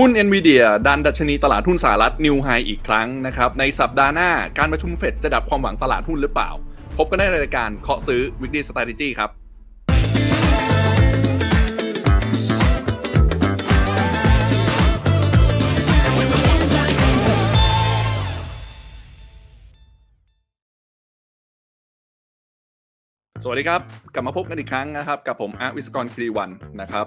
หุ้น NVIDIA ดันดัชนีตลาดหุ้นสหรัฐนิวไฮอีกครั้งนะครับ ในสัปดาห์หน้าการประชุมเฟดจะดับความหวังตลาดหุ้นหรือเปล่า พบกันได้ในรายการเคาะซื้อ Weekly Strategy ครับ สวัสดีครับ กลับมาพบกันอีกครั้งนะครับ กับผมอาร์วิศกรคลีวันนะครับ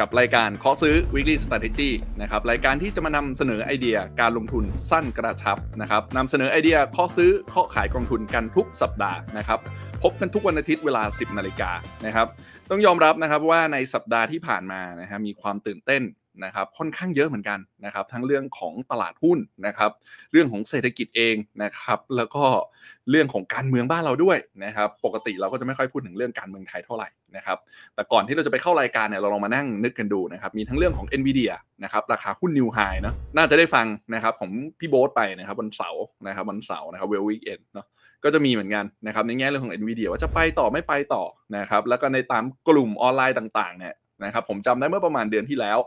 กับ รายการเคาะซื้อ weekly strategy นะครับ รายการที่จะมานำเสนอไอเดียการลงทุนสั้นกระชับนะครับนำเสนอไอเดียเคาะซื้อเคาะขายกองทุนกันทุกสัปดาห์นะครับ พบกันทุกวันอาทิตย์เวลา 10 นาฬิกานะครับต้องยอมรับนะครับว่าในสัปดาห์ที่ผ่านมานะฮะมีความตื่นเต้นนะครับค่อนข้างเยอะเหมือนกันนะครับทั้งเรื่องของตลาดหุ้นนะครับเรื่องของเศรษฐกิจเองนะครับแล้วก็เรื่องของการเมืองบ้านเราด้วยนะครับปกติเราก็จะไม่ค่อยพูดถึงเรื่องการเมืองไทยเท่าไหร่นะครับแต่ก่อนที่เราจะไปเข้ารายการเนี่ยเราลองมานั่งนึกกันดูนะครับมีทั้งเรื่องของ n v i d i a นะครับราคาหุ้นนิวไฮเนาะน่าจะได้ฟังนะครับของพี่โบ๊ทไปนะครับวันเสาร์นะครับวันเสาร์นะครับเวลวิกเอ็นเนาะก็จะมีเหมือนกันนะครับในแง่เรื่องของ NVIDIA ว่าจะไปต่อไม่ไปต่อนะครับแล้วก็ในตามกลุ่มออนไลน์ต่างๆเนี่ยนะครับผมจำได้เมื่อประมาณเดือนที่แล้ว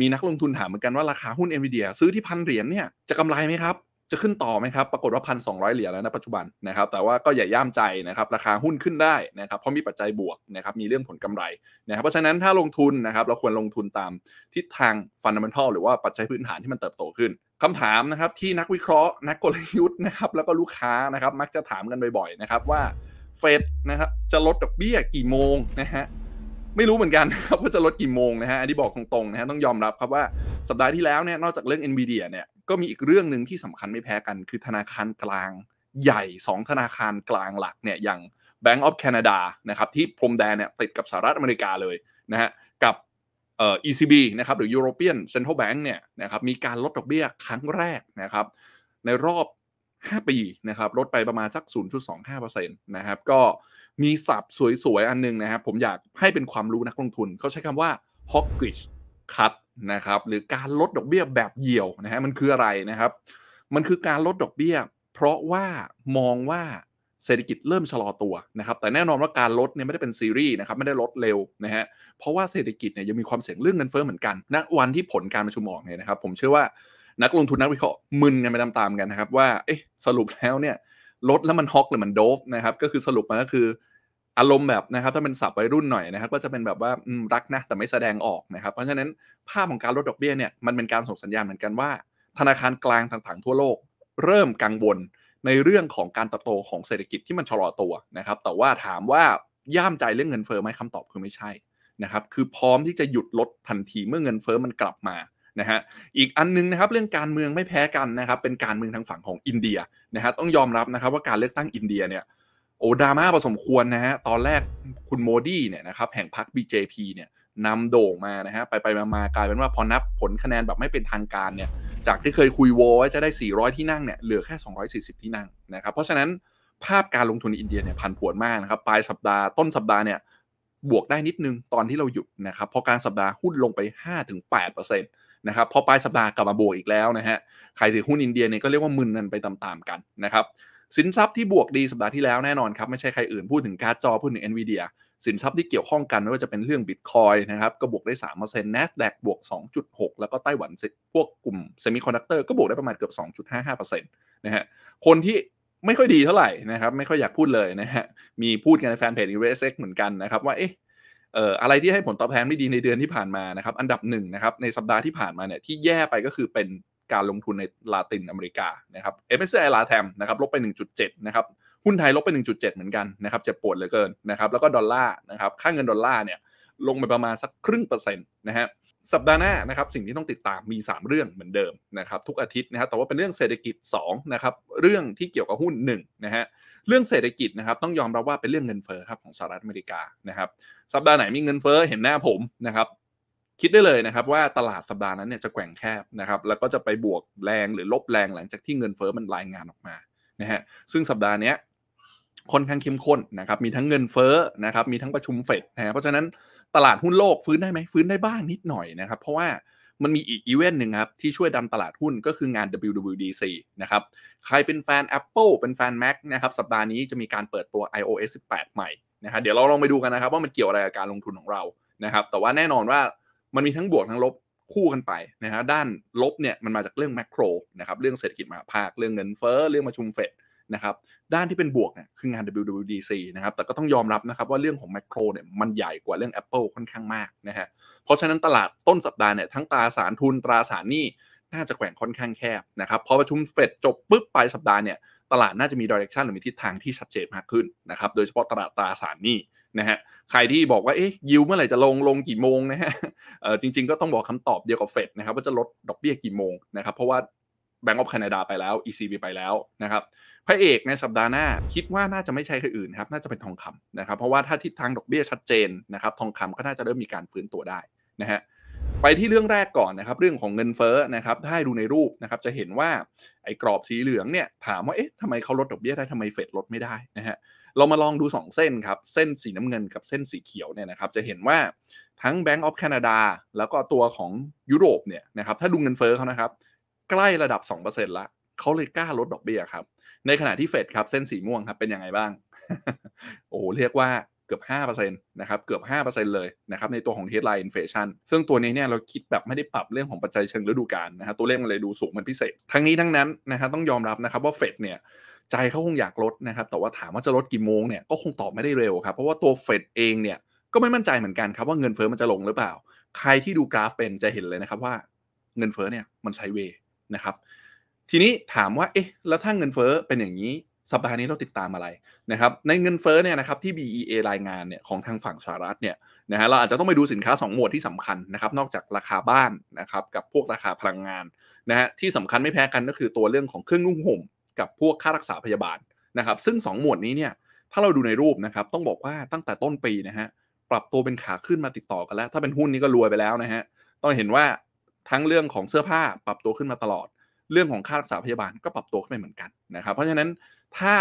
มีนักลงทุนถามเหมือนกันว่าราคาหุ้นเอ็วีเดียซื้อที่พันเหรียญเนี่ยจะกำไรไหมครับ จะขึ้นต่อไหมครับ ปรากฏว่าพันสองร้อยเหรียญแล้วนะปัจจุบันนะครับ แต่ว่าก็อย่าย่ามใจนะครับราคาหุ้นขึ้นได้นะครับ เพราะมีปัจจัยบวกนะครับมีเรื่องผลกำไรนะครับเพราะฉะนั้นถ้าลงทุนนะครับเราควรลงทุนตาม ทิศทางฟันดัมเบลทหรือว่าปัจจัยพื้นฐานที่มันเติบโตขึ้นคำถามนะครับที่นักวิเคราะห์นักกลยุทธ์นะครับ แล้วก็ลูกค้านะครับ มักจะถามกันบ่อย ๆ นะครับ ว่าเฟดนะครับจะลดดอกเบี้ยกี่โมงนะฮะไม่รู้เหมือนกันครับว่าจะลดกี่โมงนะฮะอันนี้บอกตรงๆนะฮะต้องยอมรับครับว่าสัปดาห์ที่แล้วเนี่ยนอกจากเรื่อง NVIDIA เนี่ยก็มีอีกเรื่องหนึ่งที่สำคัญไม่แพ้กันคือธนาคารกลางใหญ่ 2 ธนาคารกลางหลักเนี่ยอย่าง Bank of Canada นะครับที่พรมแดนเนี่ยติดกับสหรัฐอเมริกาเลยนะฮะกับเอ่อ ECB นะครับหรือ European Central Bank เนี่ยนะครับมีการลดดอกเบี้ยครั้งแรกนะครับในรอบ 5 ปีนะครับลดไปประมาณสัก0.25%นะครับก็มีศัพท์สวยๆ อันนึงนะครับ ผมอยากให้เป็นความรู้นักลงทุนเขาใช้คำว่า h o w k i s h cut นะครับหรือการลดดอกเบี้ยแบบเหี่ยวนะฮะมันคืออะไรนะครับ มันคือการลดดอกเบี้ย เพราะว่ามองว่าเศรษฐกิจเริ่มชะลอตัวนะครับ แต่แน่นอนว่าการลดเนี่ยไม่ได้เป็นซีรีส์นะครับไม่ได้ลดเร็วนะฮะเพราะว่าเศรษฐกิจเนี่ยยังมีความเสี่ยงเรื่องเงินเฟ้อเหมือนกันณนะวันที่ผลการประชุมออกเนี่ยนะครับ ผมเชื่อว่านักลงทุนนักวิเคราะห์มึนกันไปตามๆกันนะครับว่าเอ๊ะสรุปแล้วเนี่ยลดแล้วมันฮอกหรือมันโดฟนะครับก็คือสรุปมันก็คืออารมณ์แบบนะครับ ถ้าเป็นสับวรุ่นหน่อยนะครับ ก็จะเป็นแบบว่ารักนะแต่ไม่แสดงออกนะครับเพราะฉะนั้น ภาพของการลดดอกเบี้ยเนี่ยมันเป็นการส่งสัญญาณเหมือนกันว่า ธนาคารกลางต่างๆทั่วโลก เริ่มกังวลในเรื่องของการเติบโตของเศรษฐกิจที่มันชะลอตัวนะครับแต่ว่าถามว่าย่ามใจเรื่องเงินเฟ้อไหมคำตอบคือไม่ใช่นะครับคือพร้อมที่จะหยุดลดทันทีเมื่อเงินเฟ้อมันกลับมานะฮะ อีกอันนึงนะครับเรื่องการเมืองไม่แพ้กันนะครับเป็นการเมืองทางฝั่งของอินเดียนะฮะต้องยอมรับนะครับว่าการเลือกตั้งอินเดียเนี่ยโอดราม่าผสมควรนะฮะตอนแรกคุณโมดีเนี่ยนะครับแห่งพรรค BJP เนี่ยนำโด่งมานะฮะไปไปมากลายเป็นว่าพอนับผลคะแนนแบบไม่เป็นทางการเนี่ยจากที่เคยคุยโวว่าจะได้ 400 ที่นั่งเนี่ยเหลือแค่ 240 ที่นั่งนะครับเพราะฉะนั้นภาพการลงทุนนอินเดียเนี่ยผันผวนมากนะครับปลายสัปดาห์ต้นสัปดาห์เนี่ย บวกได้นิดนึง ตอนที่เราหยุดนะครับพอกลางสัปดาห์หุ้นลงไป 5-8%ถึงนะครับพอปลายสัปดาห์กลับมาบวกอีกแล้วนะฮะใครถือหุ้นอินเดียเนี่ยก็เรียกว่ามึนนันไปตามๆกันนะครับสินทรัพย์ที่บวกดีสัปดาห์ที่แล้วแน่นอนครับไม่ใช่ใครอื่นพูดถึงการ์ดจอพูดถึงเอ็นวีเดียสินทรัพย์ที่เกี่ยวข้องกันไม่ว่าจะเป็นเรื่องบิตคอยนะครับก็บวกได้สามเเปอร์ซ็นนแอสแดกบวกสองจุดหกแล้วก็ไต้หวันพวกกลุ่มเซมิคอนดักเตอร์ก็บวกได้ประมาณเกือบสอองจุดหห้้าาเปร์เซ็นต์นะฮะคนที่ไม่ค่อยดีเท่าไหร่นะครับไม่ค่อยอยากพูดเลยนะฮะมีพูดกันในแฟนเพจซ็กเหมือนกันนะครับว่าเอ๊ะอะไรที่ให้ผลตอบแทนไม่ดีในเดือนที่ผ่านมานะครับ อันดับหนึ่งนะครับ ในสัปดาห์ที่ผ่านมาเนี่ยที่แย่ไปก็คือเป็นการลงทุนในลาตินอเมริกานะครับ MSCI ลาแทมนะครับลบไป 1.7 นะครับ หุ้นไทยลบไป 1.7 เหมือนกันนะครับเจ็บปวดเหลือเกินนะครับแล้วก็ดอลลาร์นะครับค่าเงินดอลลาร์เนี่ย ลงไปประมาณสักครึ่งเปอร์เซ็นต์นะฮะสัปดาห์หน้านะครับ สิ่งที่ต้องติดตามมี 3 เรื่องเหมือนเดิมนะครับ ทุกอาทิตย์นะฮะแต่ว่าเป็นเรื่องเศรษฐกิจ2นะครับ เรื่องที่เกี่ยวกับหุ้น 1 นะฮะเรื่องเศรษฐกิจนะครับต้องยอมรับว่าเป็นเรื่องเงินเฟ้อครับของสหรัฐอเมริกา นะครับสัปดาห์ไหนมีเงินเฟ้อเห็นหน้าผมนะครับ คิดได้เลยนะครับว่าตลาดสัปดาห์นั้นเนี่ยจะแกว่งแคบนะครับแล้วก็จะไปบวกแรง หรือลบแรง หลังจากที่เงินเฟ้อมันรายงานออกมานะฮะซึ่งสัปดาห์นี้ค่อนข้างเข้มข้นนะครับมีทั้งเงินเฟ้อนะครับมีทั้งประชุมเฟดนะเพราะฉะนั้นตลาดหุ้นโลกฟื้นได้ไหมฟื้นได้บ้างนิดหน่อยนะครับเพราะว่ามันมีอีกอีเวนต์หนึ่งครับที่ช่วยดันตลาดหุ้นก็คืองาน WWDC นะครับใครเป็นแฟน Apple เป็นแฟน Mac นะครับสัปดาห์นี้จะมีการเปิดตัว iOS 18 ใหม่นะครับเดี๋ยวเราลองไปดูกันนะครับว่ามันเกี่ยวอะไรกับการลงทุนของเรานะครับแต่ว่าแน่นอนว่า มันมีทั้งบวกทั้งลบคู่กันไปนะฮะด้านลบเนี่ยมันมาจากเรื่องแมกโรนะครับเรื่องเศรษฐกิจมหาภาคเรื่องเงินเฟ้อเรื่องประชุมเฟดนะครับด้านที่เป็นบวกเนี่ยคืองาน WWDC นะครับ แต่ก็ต้องยอมรับนะครับว่าเรื่องของแมคโครเนี่ยมันใหญ่กว่าเรื่อง Apple ค่อนข้างมากนะฮะ เพราะฉะนั้นตลาดต้นสัปดาห์เนี่ยทั้งตราสารทุนตราสารหนี้น่าจะแขว่งค่อนข้างแคบนะครับ พอประชุมเฟดจบปุ๊บปลายสัปดาห์เนี่ยตลาดน่าจะมีดิเรกชันหรือมีทิศทางที่ชัดเจนมากขึ้นนะครับ โดยเฉพาะตลาดตราสารหนี้นะฮะ ใครที่บอกว่าเอ๊ยยิวเมื่อไหร่จะลงลงกี่โมงนะฮะ เออจริงๆก็ต้องบอกคำตอบเดียวกับเฟดนะครับว่าจะลดดอกเบี้ยกี่โมงนะครับ เพราะว่า Bank of Canada ไปแล้ว ECB ไปแล้วนะครับพระเอกในสัปดาห์หน้า คิดว่าน่าจะไม่ใช่ใครอื่นครับ น่าจะเป็นทองคำนะครับเพราะว่าถ้าทิศทางดอกเบี้ยชัดเจนนะครับทองคำก็น่าจะเริ่มมีการฟื้นตัวได้นะฮะไปที่เรื่องแรกก่อนนะครับ เรื่องของเงินเฟ้อนะครับ ถ้าดูในรูปนะครับจะเห็นว่าไอ้กรอบสีเหลืองเนี่ยถามว่าเอ๊ะทำไมเขาลดดอกเบี้ยได้ทำไมเฟดลดไม่ได้นะฮะเรามาลองดู 2 เส้นครับเส้นสีน้ำเงินกับเส้นสีเขียวเนี่ยนะครับ จะเห็นว่าทั้ง Bank of Canada แล้วก็ตัวของยุโรปเนี่ยนะครับถ้าดูเงินเฟ้อเขานะครับใกล้ระดับ 2%ละ เขาเลยกล้าลดดอกเบี้ยครับ ในขณะที่เฟดครับ เส้นสีม่วงครับเป็นยังไงบ้าง โอ้เรียกว่าเกือบ 5%นะครับ เกือบ 5%เลยนะครับในตัวของ headline inflation ซึ่งตัวนี้เนี่ยเราคิดแบบไม่ได้ปรับเรื่องของปัจจัยเชิงฤดูกาลนะฮะตัวเลขมันเลยดูสูงมันพิเศษ ทั้งนี้ทั้งนั้นนะฮะต้องยอมรับนะครับว่าเฟดเนี่ยใจเขาคงอยากลดนะครับแต่ว่าถามว่าจะลดกี่โมงเนี่ย ก็คงตอบไม่ได้เร็วครับเพราะว่าตัวเฟดเองเนี่ยก็ไม่มั่นใจเหมือนกันครับ ว่าเงินเฟอ้อมันจะลงหรือเปล่า ใครที่ดูกราฟเป็นจะเห็นเลยนะครับว่าเงินเฟอ้อเนี่ยมันไซเวนะครับทีนี้ถามว่าเอ๊ะ แล้วถ้าเงินเฟ้อเป็นอย่างนี้ สัปดาห์นี้เราติดตามอะไรนะครับ ในเงินเฟ้อเนี่ยนะครับที่ BEA รายงานเนี่ยของทางฝั่งสหรัฐเนี่ยนะฮะเราอาจจะต้องไปดูสินค้า 2 หมวดที่สำคัญนะครับ นอกจากราคาบ้านนะครับกับพวกราคาพลังงานนะฮะที่สำคัญไม่แพ้กันก็คือตัวเรื่องของเครื่องนุ่งห่มกับพวกค่ารักษาพยาบาลนะครับ ซึ่ง 2 หมวดนี้เนี่ยถ้าเราดูในรูปนะครับต้องบอกว่าตั้งแต่ต้นปีนะฮะปรับตัวเป็นขาขึ้นมาติดต่อกันแล้วถ้าเป็นหุ้นนี้ก็รวยไปแล้วนะฮะต้องเห็นว่าทั้งเรื่องของเสื้อผ้าปรับตัวขึ้นมาตลอด เรื่องของค่ารักษาพยาบาลก็ปรับตัวขึ้นไปเหมือนกันนะครับ เพราะฉะนั้นถ้า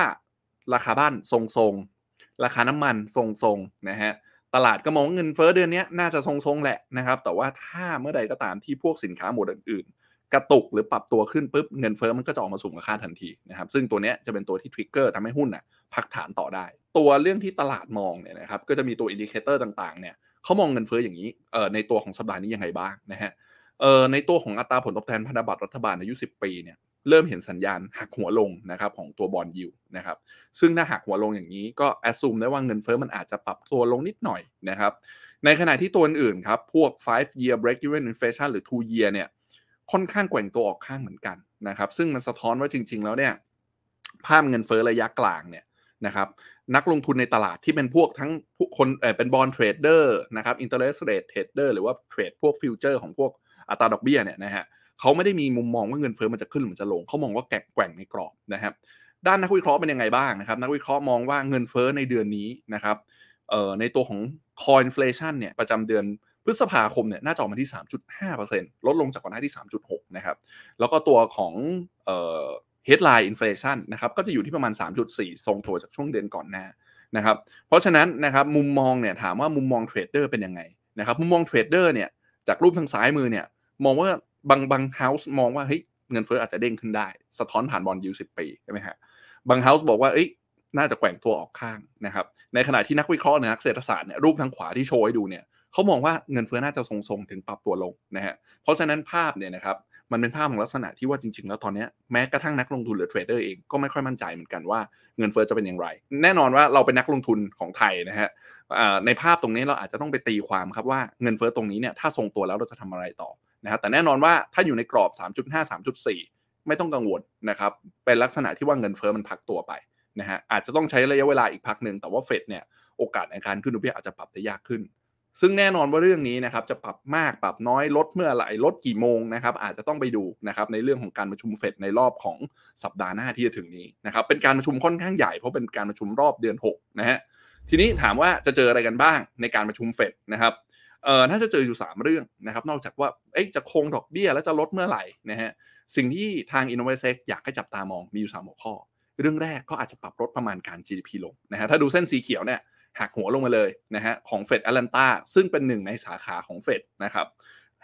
ราคาบ้านทรงๆ ราคาน้ำมันทรงๆ นะฮะ ตลาดก็มองเงินเฟ้อเดือนนี้น่าจะทรงๆแหละนะครับ แต่ว่าถ้าเมื่อใดก็ตามที่พวกสินค้าหมวดอื่นๆ กระตุกหรือปรับตัวขึ้นปุ๊บเงินเฟ้อมันก็จะออกมาสูงกว่าคาดทันทีนะครับ ซึ่งตัวนี้จะเป็นตัวที่ทริกเกอร์ทำให้หุ้นน่ะพักฐานต่อได้ ตัวเรื่องที่ตลาดมองเนี่ยนะครับ ก็จะมีตัวอินดิเคเตอร์ต่างๆ เนี่ยเขามองเงินเฟ้ออย่างนี้เอ่อในตัวของสัปดาห์นี้ยังไงบ้างนะฮะเอ่อในตัวของอัตราผลตอบแทนพันธบัตรรัฐบาลอายุ 10 ปีเนี่ย เริ่มเห็นสัญญาณหักหัวลงนะครับของตัวบอลยูนะครับ ซึ่งถ้าหักหัวลงอย่างนี้ก็แอดซูมได้ว่าเงินเฟอ้อมันอาจจะปรับตัวลงนิดหน่อยนะครับ ในขณะที่ตัวอื่นครับพวก five year break even inflation หรือ two year เนี่ย ค่อนข้างแกว่งตัวออกข้างเหมือนกันนะครับ ซึ่งมันสะท้อนว่าจริง ๆ แล้วเนี่ย ภาพเงินเฟอ้อระยะกลางเนี่ยนะครับ นักลงทุนในตลาดที่เป็นพวกทั้งคนเเป็นบอลเทรดเดอร์นะครับอินเทอร์เนสเรทเทรดเดอร์หรือว่าเทรดพวกฟิวเจอร์ของพวกอัตราดอกเบี้ยเนี่ยนะฮะเขาไม่ได้มีมุมมองว่าเงินเฟ้อมันจะขึ้นหรือมันจะลงเขามองว่าแกแกว่งในกรอบนะครับด้านนักวิเคราะห์เป็นยังไงบ้างนะครับนักวิเคราะห์มองว่าเงินเฟ้อในเดือนนี้นะครับเอ่อในตัวของคอยน์เฟลชันเนี่ยประจำเดือนพฤษภาคมเนี่ยน่าจะออกมาที่ 3.5%ลดลงจากก่อนหน้าที่ 3.6นะครับแล้วก็ตัวของเอ่อ headline inflation นะครับก็จะอยู่ที่ประมาณ 3.4 ทรงตัวจากช่วงเดือนก่อนหน้านะครับเพราะฉะนั้นนะครับ มุมมองเนี่ยถามว่ามุมมองเทรดเดอร์เป็นยังไงนะครับมุมมองเทรดเดอร์เนี่ยจากรูปทางซ้ายมือเนี่ยมองว่าบางบางเฮาส์มองว่าเฮ้ยเงินเฟ้ออาจจะเด้งขึ้นได้ สะท้อนผ่านบอลยูสิบปีใช่ไหมฮะบางเฮาส์บอกว่าเอ้ยน่าจะแกว่งตัวออกข้างนะครับในขณะที่นักวิเคราะห์นักเศรษฐศาสตร์เนี่ยรูปทางขวาที่โชว์ให้ดูเนี่ยเขามองว่าเงินเฟ้อน่าจะทรงๆถึงปรับตัวลงนะฮะเพราะฉะนั้นภาพเนี่ยนะครับมันเป็นภาพของลักษณะที่ว่าจริงๆแล้วตอนนี้ แม้กระทั่งนักลงทุนหรือเทรดเดอร์เองก็ไม่ค่อยมั่นใจเหมือนกันว่า เงินเฟอ้อจะเป็นอย่างไร แน่นอนว่าเราเป็นนักลงทุนของไทยนะฮะในภาพตรงนี้เราอาจจะต้องไปตีความครับว่าเงินเฟอ้อตรงนี้เนี่ยถ้าทรงตัวแล้วเราจะทำอะไรต่อนะฮะแต่แน่นอนว่าถ้าอยู่ในกรอบ 3.5-3.4 ไม่ต้องกังวลนะครับ เป็นลักษณะที่ว่าเงินเฟอ้อมันพักตัวไปนะฮะ อาจจะต้องใช้ระยะเวลาอีกพักหนึ่งแต่ว่าเฟดเนี่ยโอกาสในการขึ้นดอกเบี้ยอาจจะปรับได้ยากขึ้น ซึ่งแน่นอนว่าเรื่องนี้นะครับ จะปรับมาก ปรับน้อย ลดเมื่อไหร่ ลดกี่โมงนะครับ อาจจะต้องไปดูนะครับในเรื่องของการประชุมเฟดในรอบของสัปดาห์หน้าที่จะถึงนี้นะครับ เป็นการประชุมค่อนข้างใหญ่เพราะเป็นการประชุมรอบเดือน6นะฮะ ทีนี้ถามว่าจะเจออะไรกันบ้างในการประชุมเฟดนะครับเอ่อน่าจะเจออยู่ 3 เรื่องนะครับ นอกจากว่าเอ๊ะจะคงดอกเบี้ย แล้วจะลดเมื่อไหร่นะฮะ สิ่งที่ทาง Innovatech อยากให้จับตามองมีอยู่ 3 หัวข้อ เรื่องแรกก็อาจจะปรับลดประมาณการ GDP ลงนะฮะ ถ้าดูเส้นสีเขียวเนี่ยหักหัวลงมาเลยนะฮะของเฟดแอตแลนตาซึ่งเป็นหนึ่งในสาขาของเฟดนะครับ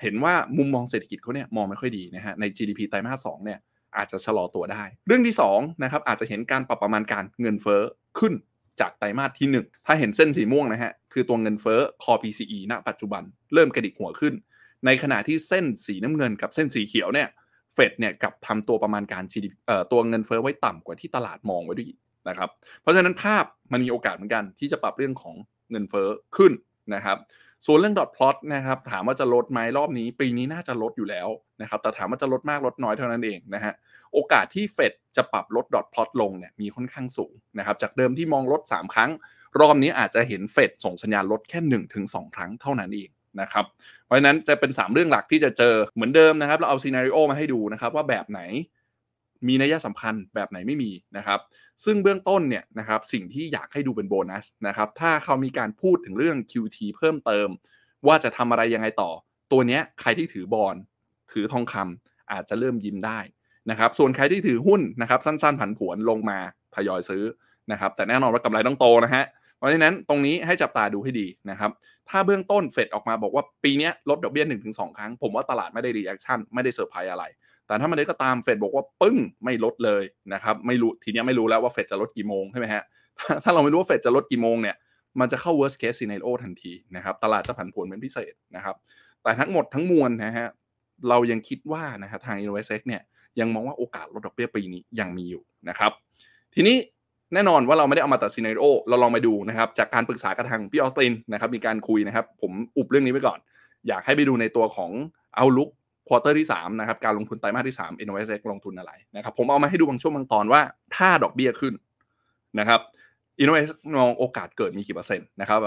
เห็นว่ามุมมองเศรษฐกิจเขาเนี่ยมองไม่ค่อยดีนะฮะใน GDP ไตรมาสสเนี่ยอาจจะชะลอตัวได้ เรื่องที่2นะครับอาจจะเห็นการปรับประมาณการเงินเฟ้อขึ้นจากไตรมาสที่ 1 ถ้าเห็นเส้นสีม่วงนะฮะ คือตัวเงินเฟ้อ core PCE ณ ปัจจุบัน เริ่มกระดิกหัวขึ้น ในขณะที่เส้นสีน้ำเงินกับเส้นสีเขียวเนี่ย เฟดเนี่ยกับทำตัวประมาณการชีดตัวเงินเฟ้อไว้ต่ำกว่าที่ตลาดมองไว้ด้วยนะครับ เพราะฉะนั้นภาพมันมีโอกาสเหมือนกันที่จะปรับเรื่องของเงินเฟ้อขึ้นนะครับส่วนเรื่องดอทพลอตนะครับถามว่าจะลดไหมรอบนี้ปีนี้น่าจะลดอยู่แล้วนะครับแต่ถามว่าจะลดมากลดน้อยเท่านั้นเองนะฮะโอกาสที่เฟดจะปรับลดดอทพลอตลงเนี่ยมีค่อนข้างสูงนะครับจากเดิมที่มองลด 3 ครั้ง รอบนี้อาจจะเห็นเฟดส่งสัญญาณลดแค่1-2 ครั้งเท่านั้นเองนะครับเพราะฉะนั้นจะเป็น 3 เรื่องหลักที่จะเจอเหมือนเดิมนะครับเราเอาซีนารีโอมาให้ดูนะครับว่าแบบไหนมีนัยสำคัญแบบไหนไม่มีนะครับซึ่งเบื้องต้นเนี่ยนะครับสิ่งที่อยากให้ดูเป็นโบนัสนะครับถ้าเขามีการพูดถึงเรื่อง QT เพิ่มเติม ว่าจะทำอะไรยังไงต่อ ตัวเนี้ยใครที่ถือบอลถือทองคำอาจจะเริ่มยิ้มได้นะครับส่วนใครที่ถือหุ้นนะครับสั้นๆ ผันผวนลงมาทยอยซื้อนะครับแต่แน่นอนว่ากำไรต้องโตนะฮะเพราะฉะนั้นตรงนี้ให้จับตาดูให้ดีนะครับถ้าเบื้องต้นเฟดออกมาบอกว่าปีนี้ลดดอกเบี้ยหนึถองครั้งผมว่าตลาดไม่ได้รีแอคชั่นไม่ได้เซอร์ไพรส์อะไรแต่ถ้ามันเด็ก็ตามเฟดบอกว่าปึ้งไม่ลดเลยนะครับไม่รู้ทีนี้ไม่รู้แล้วว่าเฟดจะลดกี่โมงใช่ไหมฮะถ้าเราไม่รู้ว่าเฟดจะลดกี่โมงเนี่ย มันจะเข้า worst case scenario ทันทีนะครับตลาดจะผันผวนเป็นพิเศษนะครับแต่ทั้งหมดทั้งมวลนะฮะเรายังคิดว่านะฮะทาง InvestX เนี่ยยังมองว่าโอกาสลดดอกเบี้ยปีนี้ ยังมีอยู่นะครับทีนี้แน่นอนว่าเราไม่ได้เอามาตัดซีเนโอเราลองมาดูนะครับจากการปรึกษากระทางพี่ออสตินนะครับมีการคุยนะครับผมอุบเรื่องนี้ไว้ก่อน อยากให้ไปดูในตัวของเอาลุกควอเตอร์ที่3นะครับ การลงทุนไตรมาสที่ 3 n o s x ลงทุนอะไรนะครับ ผมเอามาให้ดูบางช่วงบางตอนว่า ถ้าดอกเบี้ยขึ้นนะครับ i n o s x มองโอกาสเกิดมีกี่เปอร์เซ็นต์นะครับ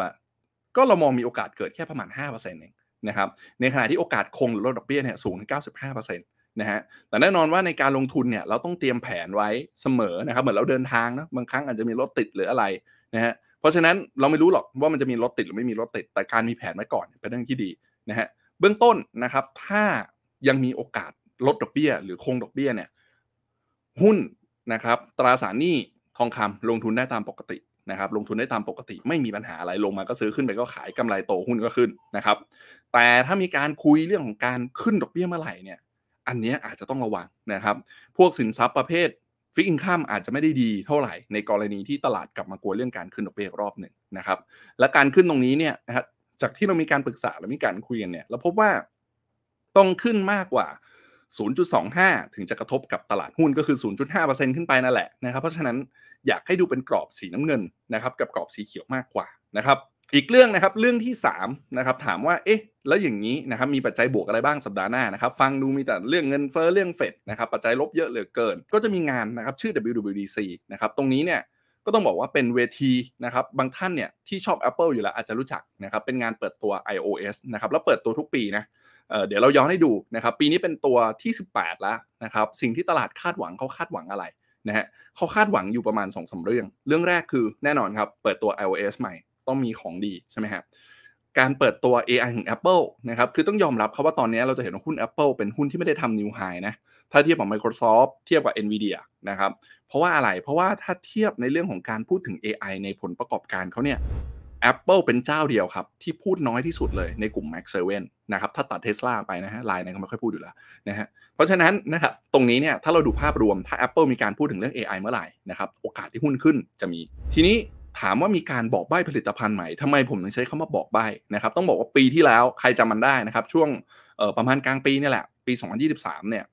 ก็เรามองมีโอกาสเกิดแค่ประมาณ5%เองนะครับ ในขณะที่โอกาสคงหรือลดดอกเบี้ยเนี่ยสูงถึง95%นะฮะ แต่แน่นอนว่าในการลงทุนเนี่ยเราต้องเตรียมแผนไว้เสมอนะครับ เหมือนเราเดินทางนะบางครั้งอาจจะมีรถติดหรืออะไรนะฮะ เพราะฉะนั้นเราไม่รู้หรอกว่ามันจะมีรถติดหรือไม่มีรถติด แต่การมีแผนไว้ก่อนเป็นเรื่องที่ดีนะฮะเบื้องต้นนะครับถ้ายังมีโอกาสลดดอกเบี้ยหรือคงดอกเบี้ยเนี่ยหุ้นนะครับ ตราสารหนี้ทองคำลงทุนได้ตามปกตินะครับ ลงทุนได้ตามปกติ ไม่มีปัญหาอะไรลงมาก็ซื้อขึ้นไปก็ขายกำไรโตหุ้นก็ขึ้นนะครับ แต่ถ้ามีการคุยเรื่องของการขึ้นดอกเบี้ยเมื่อไหร่เนี่ย อันนี้อาจจะต้องระวังนะครับ พวกสินทรัพย์ประเภทฟิกอินข้ามอาจจะไม่ได้ดีเท่าไหร่ในกรณีที่ตลาดกลับมากลัวเรื่องการขึ้นดอกเบี้ยรอบหนึ่งนะครับและการขึ้นตรงนี้เนี่ยนะฮะจากที่เรามีการปรึกษาและมีการคุยกันเนี่ยเราพบว่าต้องขึ้นมากกว่า 0.25 ถึงจะกระทบกับตลาดหุ้นก็คือ 0.5%ขึ้นไปนั่นแหละนะครับ เพราะฉะนั้นอยากให้ดูเป็นกรอบสีน้ำเงินนะครับกับกรอบสีเขียวมากกว่านะครับอีกเรื่องนะครับเรื่องที่3นะครับถามว่าเอ๊ะแล้วอย่างนี้นะครับมีปัจจัยบวกอะไรบ้างสัปดาห์หน้านะครับ ฟังดูมีแต่เรื่องเงินเฟ้อเรื่องเฟดนะครับปัจจัยลบเยอะเหลือเกิน ก็จะมีงานนะครับชื่อ WWDC นะครับตรงนี้เนี่ยก็ต้องบอกว่าเป็นเวทีนะครับบางท่านเนี่ยที่ชอบ Apple อยู่แล้วอาจจะรู้จักนะครับเป็นงานเปิดตัว iOS นะครับแล้วเปิดตัวทุกปีนะเดี๋ยวเราย้อนให้ดูนะครับปีนี้เป็นตัวที่ 18 แล้วนะครับสิ่งที่ตลาดคาดหวังเขาคาดหวังอะไรนะฮะเขาคาดหวังอยู่ประมาณ2อสาเรื่อง เรื่องแรกคือแน่นอนครับเปิดตัว iOS ใหม่ ต้องมีของดีใช่ไหมครับการเปิดตัว AI ของ Apple นะครับคือต้องยอมรับเขาว่าตอนนี้เราจะเห็นว่าหุ้น Apple เป็นหุ้นที่ไม่ได้ทำนิวไฮนะถ้าเทียบกับ Microsoft เทียบกับ NVIDIA นะครับเพราะว่าอะไรเพราะว่าถ้าเทียบในเรื่องของการพูดถึง AI ในผลประกอบการเขาเนี่ย Apple เป็นเจ้าเดียวครับ ที่พูดน้อยที่สุดเลยในกลุ่ม Max 7นะครับถ้าตัดเทสลาไปนะฮะไลน์เนี่ยก็ไม่ค่อยพูดอยู่แล้วนะฮะเพราะฉะนั้นนะครับตรงนี้เนี่ยถ้าเราดูภาพรวมถ้า Apple มีการพูดถึงเรื่อง AI เมื่อไหร่นะครับโอกาสที่หุ้นขึ้นจะมี ทีนี้ถามว่ามีการบอกใบ้ผลิตภัณฑ์ใหม่ทำไมผมถึงใช้คำว่าบอกใบ้นะครับต้องบอกว่าปีที่แล้วใครจำมันได้นะครับ ช่วงประมาณกลางปีนี่แหละปี 2023 เนี่ย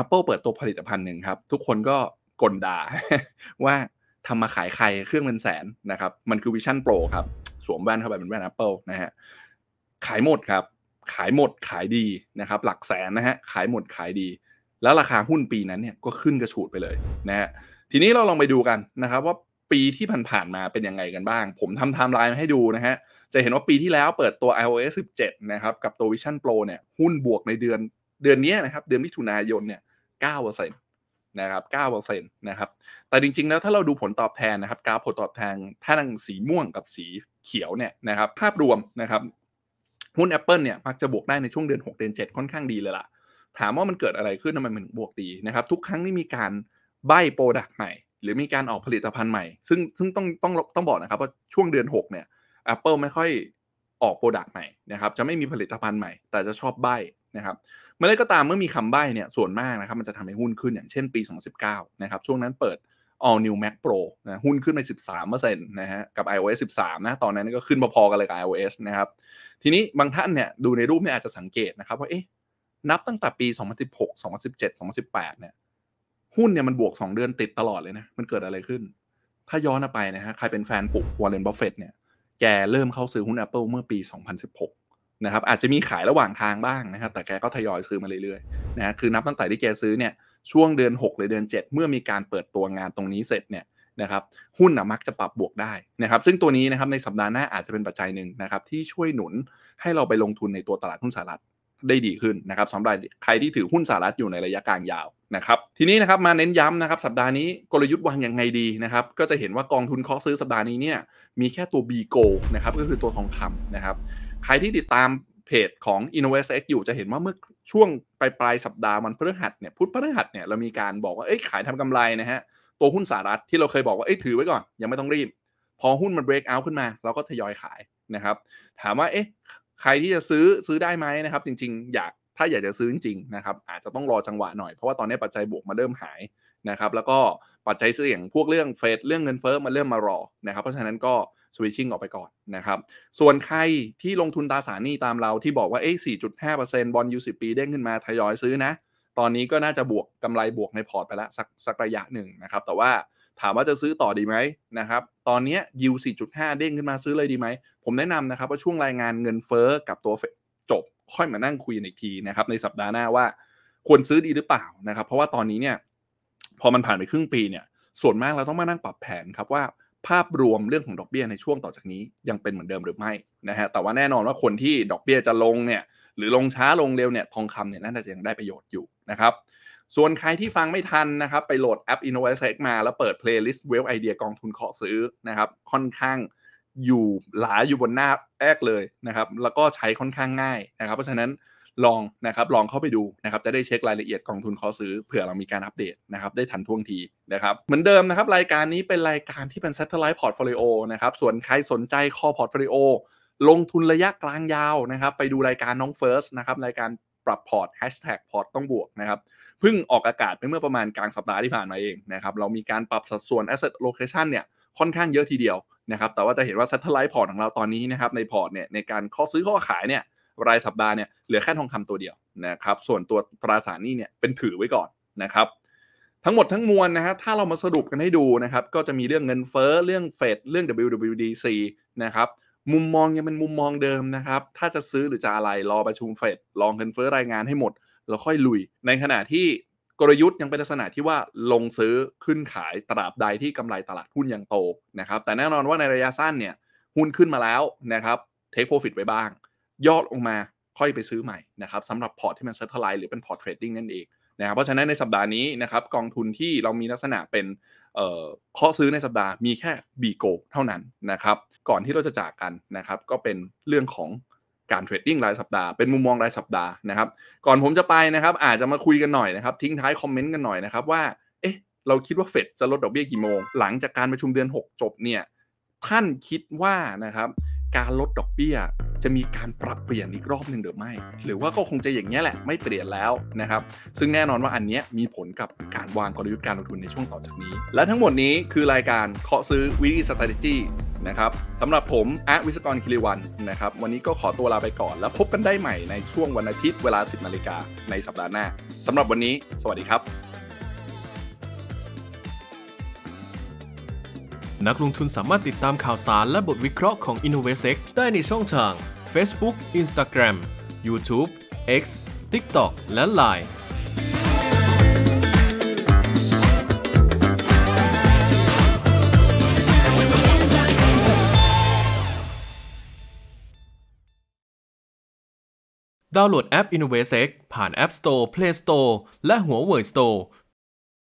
Apple เปิดตัวผลิตภัณฑ์หนึ่งครับทุกคนก็กลด่าว่าทำมาขายใครเครื่องเป็นแสนนะครับมันคือวิชั่นโปรครับสวมแว่นเข้าไปเป็นแว่น Apple นะฮะ ขายหมดครับ ขายหมด ขายดีนะครับ หลักแสนนะฮะ ขายหมด ขายดี แล้วราคาหุ้นปีนั้นเนี่ยก็ขึ้นกระฉูดไปเลยนะฮะ ทีนี้เราลองไปดูกันนะครับว่าปีที่ผ่านๆมาเป็นยังไงกันบ้าง ผมทำไทม์ไลน์มาให้ดูนะฮะ จะเห็นว่าปีที่แล้วเปิดตัว iOS 17นะครับ กับตัว Vision Pro เนี่ย หุ้นบวกในเดือนเดือนนี้นะครับ เดือนมิถุนายนเนี่ย9%นะครับ9%นะครับ แต่จริง ๆ แล้วถ้าเราดูผลตอบแทนนะครับ กราฟผลตอบแทนถ้าังสีม่วงกับสีเขียวเนี่ยนะครับภาพรวมนะครับหุ้น Apple เนี่ยมักจะบวกได้ในช่วงเดือน6เดือน7 ค่อนข้างดีเลยละ่ะ ถามว่ามันเกิดอะไรขึ้นทำไมมันถึงบวกดีนะครับทุกครั้งที่มีการใบโปรดักต์ใหม่ หรือมีการออกผลิตภัณฑ์ใหม่ซึ่งซึ่งต้องต้องต้องบอกนะครับว่าช่วงเดือน6เนี่ย Apple ไม่ค่อยออกโปรดักต์ใหม่นะครับจะไม่มีผลิตภัณฑ์ใหม่ แต่จะชอบใบนะครับเมื่อไรก็ตามเมื่อมีคำใบเนี่ยส่วนมากนะครับมันจะทำให้หุ้นขึ้นอย่างเช่น ปี2019นะครับช่วงนั้นเปิด All New Mac Pro นะหุ้นขึ้นไป 13%นะฮะกับ iOS 13นะตอนนั้นก็ขึ้นพอๆกันเลยกับ iOS นะครับ ทีนี้บางท่านเนี่ยดูในรูปเนี่ยอาจจะสังเกตนะครับว่าเอ๊ะนับตั้งแต่ปี2016 2017 2018 เนี่ย หุ้นเนี่ยมันบวก 2 เดือนติดตลอดเลยนะมันเกิดอะไรขึ้น ถ้าย้อนไปนะฮะใครเป็นแฟนปุ๊กวอร์เรนบัฟเฟตเนี่ยแกเริ่มเข้าซื้อหุ้น Apple เมื่อปี 2016นะครับอาจจะมีขายระหว่างทางบ้างนะครับแต่แกก็ทยอยซื้อมาเรื่อยๆนะคคือนับตั้งแต่ที่แกซื้อเนี่ยช่วงเดือน6หรือเดือน 7 เมื่อมีการเปิดตัวงานตรงนี้เสร็จเนี่ยนะครับหุ้นนะมักจะปรับบวกได้นะครับซึ่งตัวนี้นะครับในสัปดาห์หน้าอาจจะเป็นปัจจัยหนึ่งนะครับที่ช่วยหนุนให้เราไปลงทุนในตัวตลาดหุ้นสหรัฐได้ดีขึ้นนะครับสำหรับใครที่ถือหุ้นสหรัฐอยู่ในระยะกลางยาวนะครับทีนี้นะครับมาเน้นย้ำนะครับสัปดาห์นี้กลยุทธ์วางยังไงดีนะครับก็จะเห็นว่ากองทุนเคาะซื้อสัปดาห์นี้เนี่ยมีแค่ตัว B Go นะครับก็คือตัวทองคำนะครับใครที่ติดตามเพจของ InnovestX อยู่จะเห็นว่าเมื่อช่วงปลายปลายสัปดาห์มันพฤหัสเนี่ยพุธพฤหัสเนี่ยเรามีการบอกว่าเอ้ยขายทำกำไรนะฮะ ตัวหุ้นสหรัฐที่เราเคยบอกว่าเอ้ยถือไว้ก่อนยังไม่ต้องรีบ พอหุ้นมัน break out ขึ้นมาเราก็ทยอยขายนะครับ ถามว่าเอ๊ะใครที่จะซื้อซื้อได้ไหมนะครับ จริงๆ อยากถ้าอยากจะซื้อจริงๆนะครับอาจจะต้องรอจังหวะหน่อยเพราะว่าตอนนี้ปัจจัยบวกมาเริ่มหายนะครับแล้วก็ปัจจัยเสี่ยงพวกเรื่องเฟดเรื่องเงินเฟ้อมาเริ่มมารอนะครับเพราะฉะนั้นก็สวิชชิ่งออกไปก่อนนะครับ ส่วนใครที่ลงทุนตราสารหนี้ตามเราที่บอกว่าเอ้สี่จุดห้าเปอร์เซ็นต์บอลยูสิบปีเด้งขึ้นมาทยอยซื้อนะ ตอนนี้ก็น่าจะบวกกำไรบวกในพอร์ตไปแล้วสักสักระยะหนึ่งนะครับ แต่ว่าถามว่าจะซื้อต่อดีไหมนะครับ ตอนนี้ยิ4.5 เด้งขึ้นมาซื้อเลยดีไหม ผมแนะนำนะครับว่าช่วงรายงานเงินเฟอ้อกับตัวจบ ค่อยมานั่งคุยอีกทีนะครับในสัปดาห์หน้าว่า ควรซื้อดีหรือเปล่านะครับ เพราะว่าตอนนี้เนี่ยพอมันผ่านไปครึ่งปีเนี่ย ส่วนมากเราต้องมานั่งปรับแผนครับว่าภาพรวมเรื่องของดอกเบีย้ยในช่วงต่อจากนี้ยังเป็นเหมือนเดิมหรือไม่นะฮะแต่ว่าแน่นอนว่าคนที่ดอกเบีย้ยจะลงเนี่ยหรือลงช้าลงเร็วเนี่ยทองคำเนี่ยน่าจะยังได้ประโยชน์อยู่นะครับส่วนใครที่ฟังไม่ทันนะครับ ไปโหลดแอป i n n o v a t e c มาแล้วเปิดเพลย์ลิสต์เวลไอเดียกองทุนขอซื้อนะครับค่อนข้างอยู่หลาอยู่บนหน้าแรกเลยนะครับแล้วก็ใช้ค่อนข้างง่ายนะครับ เพราะฉะนั้นลองนะครับลองเข้าไปดูนะครับจะได้เช็ครายละเอียดกองทุนขอซื้อเผื่อเรามีการอัปเดตนะครับได้ทันท่วงทีนะครับเหมือนเดิมนะครับรายการนี้เป็นรายการที่เป็นซตเทอร์ไลท์พอร์ตโฟลิโอนะครับส่วนใครสนใจคอพอร์ตโฟลิโอลงทุนระยะกลางยาวนะครับไปดูรายการน้องเฟิร์สนะครับรายการปรับพอร์ตแฮชแท็กพอร์ตต้องบวกนะครับเพิ่งออกอากาศไปเมื่อประมาณกลางสัปดาห์ที่ผ่านมาเองนะครับเรามีการปรับสัดส่วน asset location เนี่ยค่อนข้างเยอะทีเดียวนะครับแต่ว่าจะเห็นว่าซตเทอร์ไลท์พอร์ตของเราตอนนี้นะครับในพอร์ตเนี่ยในการข้อซื้อข้อขายเนี่ยรายสัปดาห์เนี่ยเหลือแค่ทองคำตัวเดียวนะครับส่วนตัวตราสารนี้เนี่ยเป็นถือไว้ก่อนนะครับทั้งหมดทั้งมวลนะฮะถ้าเรามาสรุปกันให้ดูนะครับก็จะมีเรื่องเงินเฟ้อเรื่องเฟดเรื่อง WWDC นะครับมุมมองยังเป็นมุมมองเดิมนะครับถ้าจะซื้อหรือจะอะไร รอประชุมเฟดลองเงินเฟ้อรายงานให้หมด แล้วค่อยลุย ในขณะที่กลยุทธ์ยังเป็นลักษณะที่ว่าลงซื้อขึ้นขายตราบใดที่กำไรตลาดหุ้นยังโตนะครับแต่แน่นอนว่าในระยะสั้นเนี่ยหุ้นขึ้นมาแล้วนะครับเทคโปรฟิตไว้บ้างย่อลงมาค่อยไปซื้อใหม่นะครับสำหรับพอร์ตที่มันเซ็ตทลายหรือเป็นพอร์ตเทรดดิ้งนั่นเองนะครับเพราะฉะนั้นในสัปดาห์นี้นะครับกองทุนที่เรามีลักษณะเป็นเคาะซื้อในสัปดาห์ มีแค่บีโกเท่านั้นนะครับก่อนที่เราจะจากกันนะครับก็เป็นเรื่องของการเทรดดิ้งรายสัปดาห์เป็นมุมมองรายสัปดาห์นะครับ ก่อนผมจะไปนะครับ อาจจะมาคุยกันหน่อยนะครับ ทิ้งท้ายคอมเมนต์กันหน่อยนะครับ ว่าเอ๊ะเราคิดว่าเฟดจะลดดอกเบี้ยกี่โมง หลังจากการประชุมเดือน6จบเนี่ยท่านคิดว่านะครับการลดดอกเบี้ยจะมีการปรับเปลี่ยนอีกรอบหนึ่งหรือไม่ หรือว่าก็คงจะอย่างนี้แหละไม่เปลี่ยนแล้วนะครับ ซึ่งแน่นอนว่าอันนี้มีผลกับการวางกลยุทธ์การลงทุนในช่วงต่อจากนี้ และทั้งหมดนี้คือรายการเคาะซื้อวิธีสตร a ทจีนะครับสำหรับผมอาวิศกรคิริวันนะครับ วันนี้ก็ขอตัวลาไปก่อนแล้วพบกันได้ใหม่ในช่วงวันอาทิตย์เวลา 10นาฬิกาในสัปดาห์หน้าสำหรับวันนี้ สวัสดีครับนักลงทุนสามารถติดตามข่าวสารและบทวิเคราะห์ของ i n n o v a t e x ได้ในช่องทาง Facebook Instagram YouTube X TikTok และ Line ดาวน์โหลดแอป i n n o v a t e x ผ่าน App Store Play Store และ Huawei Store